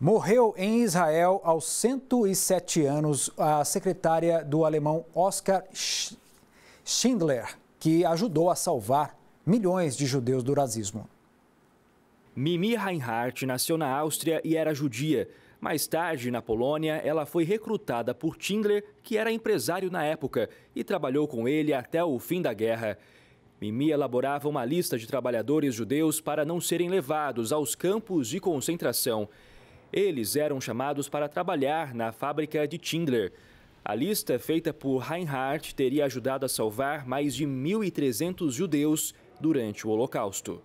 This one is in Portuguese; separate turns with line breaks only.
Morreu em Israel aos 107 anos a secretária do alemão Oskar Schindler, que ajudou a salvar milhões de judeus do nazismo.
Mimi Reinhardt nasceu na Áustria e era judia. Mais tarde, na Polônia, ela foi recrutada por Schindler, que era empresário na época, e trabalhou com ele até o fim da guerra. Mimi elaborava uma lista de trabalhadores judeus para não serem levados aos campos de concentração. Eles eram chamados para trabalhar na fábrica de Tindler. A lista feita por Reinhardt teria ajudado a salvar mais de 1.300 judeus durante o Holocausto.